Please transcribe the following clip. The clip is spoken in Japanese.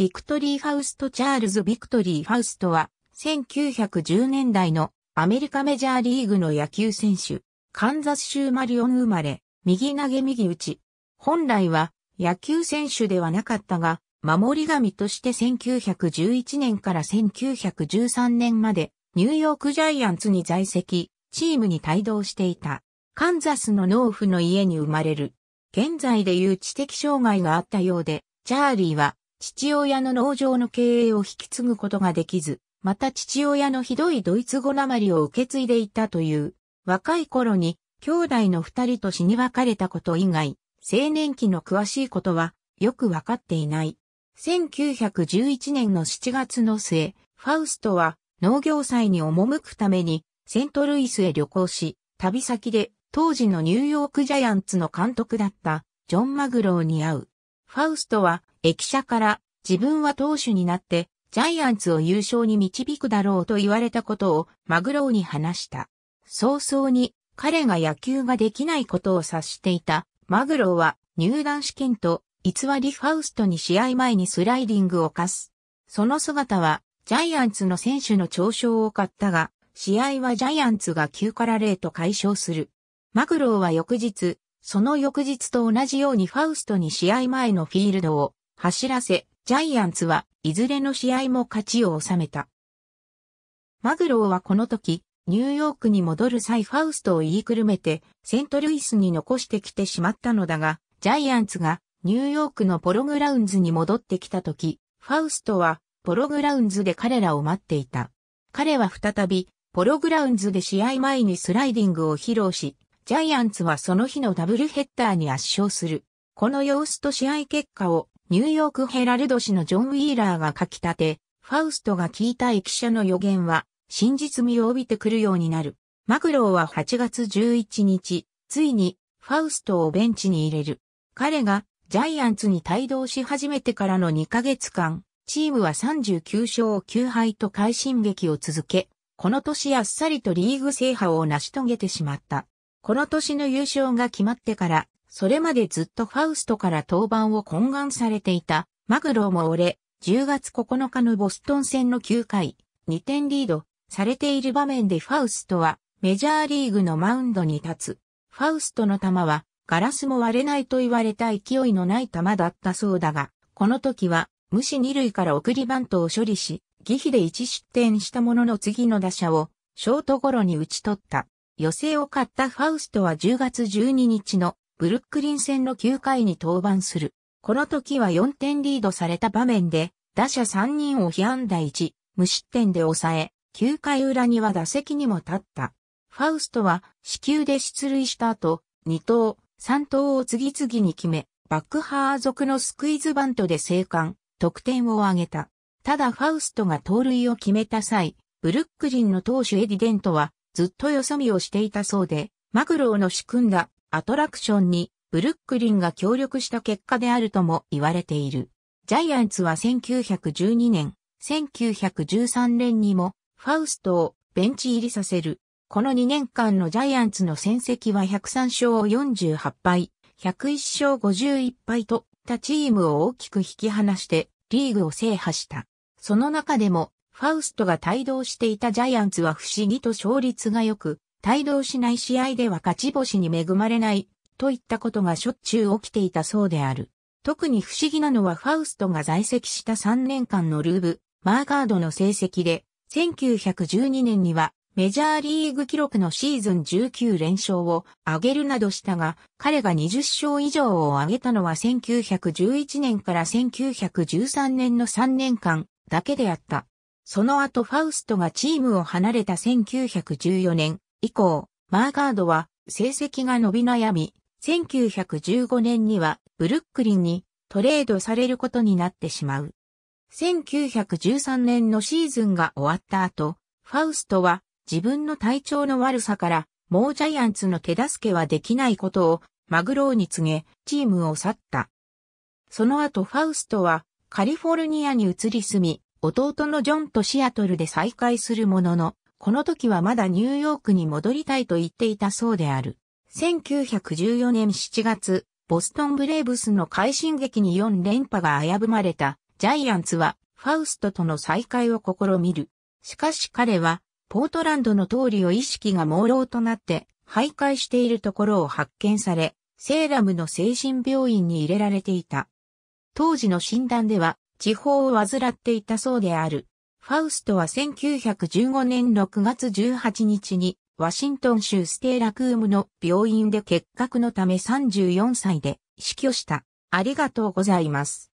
ビクトリー・ファウスト・チャールズ・ビクトリー・ファウストは、1910年代のアメリカメジャーリーグの野球選手、カンザス州マリオン生まれ、右投げ右打ち。本来は野球選手ではなかったが、守り神として1911年から1913年までニューヨークジャイアンツに在籍、チームに帯同していた。カンザスの農夫の家に生まれる。現在でいう知的障害があったようで、チャーリーは父親の農場の経営を引き継ぐことができず、また父親のひどいドイツ語なまりを受け継いでいたという、若い頃に兄弟の二人と死に別れたこと以外、青年期の詳しいことはよくわかっていない。1911年の7月の末、ファウストは農業祭に赴くためにセントルイスへ旅行し、旅先で当時のニューヨークジャイアンツの監督だったジョン・マグローに会う。ファウストは駅舎から自分は投手になってジャイアンツを優勝に導くだろうと言われたことをマグローに話した。早々に彼が野球ができないことを察していたマグローは入団試験と偽りファウストに試合前にスライディングを課す。その姿はジャイアンツの選手の嘲笑を買ったが、試合はジャイアンツが9から0と解消する。マグローは翌日、その翌日と同じようにファウストに試合前のフィールドを走らせ、ジャイアンツはいずれの試合も勝ちを収めた。マグローはこの時、ニューヨークに戻る際ファウストを言いくるめて、セントルイスに残してきてしまったのだが、ジャイアンツがニューヨークのポログラウンズに戻ってきた時、ファウストはポログラウンズで彼らを待っていた。彼は再び、ポログラウンズで試合前にスライディングを披露し、ジャイアンツはその日のダブルヘッダーに圧勝する。この様子と試合結果をニューヨークヘラルド氏のジョン・ウィーラーが書き立て、ファウストが聞いた駅舎の予言は、真実味を帯びてくるようになる。マクローは8月11日、ついに、ファウストをベンチに入れる。彼が、ジャイアンツに帯同し始めてからの2ヶ月間、チームは39勝9敗と快進撃を続け、この年あっさりとリーグ制覇を成し遂げてしまった。この年の優勝が決まってからそれまでずっとファウストから登板を懇願されていた、マグローも折れ、10月9日のボストン戦の9回、2点リード、されている場面でファウストは、メジャーリーグのマウンドに立つ。ファウストの球は、ガラスも割れないと言われた勢いのない球だったそうだが、この時は、無視二塁から送りバントを処理し、疑費で1失点したものの次の打者を、ショートゴロに打ち取った。予選を買ったファウストは10月12日のブルックリン戦の9回に登板する。この時は4点リードされた場面で、打者3人を被安打1、無失点で抑え、9回裏には打席にも立った。ファウストは死球で出塁した後、2投、3投を次々に決め、バックハー族のスクイズバントで生還、得点を挙げた。ただファウストが盗塁を決めた際、ブルックリンの投手エディデントはずっとよそ見をしていたそうで、マグローの仕組んだアトラクションにブルックリンが協力した結果であるとも言われている。ジャイアンツは1912年、1913年にもファウストをベンチ入りさせる。この2年間のジャイアンツの戦績は103勝48敗、101勝51敗と、他チームを大きく引き離してリーグを制覇した。その中でも、ファウストが帯同していたジャイアンツは不思議と勝率が良く、帯同しない試合では勝ち星に恵まれない、といったことがしょっちゅう起きていたそうである。特に不思議なのはファウストが在籍した3年間のルーブ、マーガードの成績で、1912年にはメジャーリーグ記録のシーズン19連勝を上げるなどしたが、彼が20勝以上を上げたのは1911年から1913年の3年間だけであった。その後ファウストがチームを離れた1914年、以降、マーガードは成績が伸び悩み、1915年にはブルックリンにトレードされることになってしまう。1913年のシーズンが終わった後、ファウストは自分の体調の悪さから、もうジャイアンツの手助けはできないことをマグローに告げ、チームを去った。その後ファウストはカリフォルニアに移り住み、弟のジョンとシアトルで再会するものの、この時はまだニューヨークに戻りたいと言っていたそうである。1914年7月、ボストンブレーブスの快進撃に4連覇が危ぶまれたジャイアンツはファウストとの再会を試みる。しかし彼はポートランドの通りを意識が朦朧となって徘徊しているところを発見され、セーラムの精神病院に入れられていた。当時の診断では、地方を患っていたそうである。ファウストは1915年6月18日に、ワシントン州ステーラクームの病院で結核のため34歳で死去した。ありがとうございます。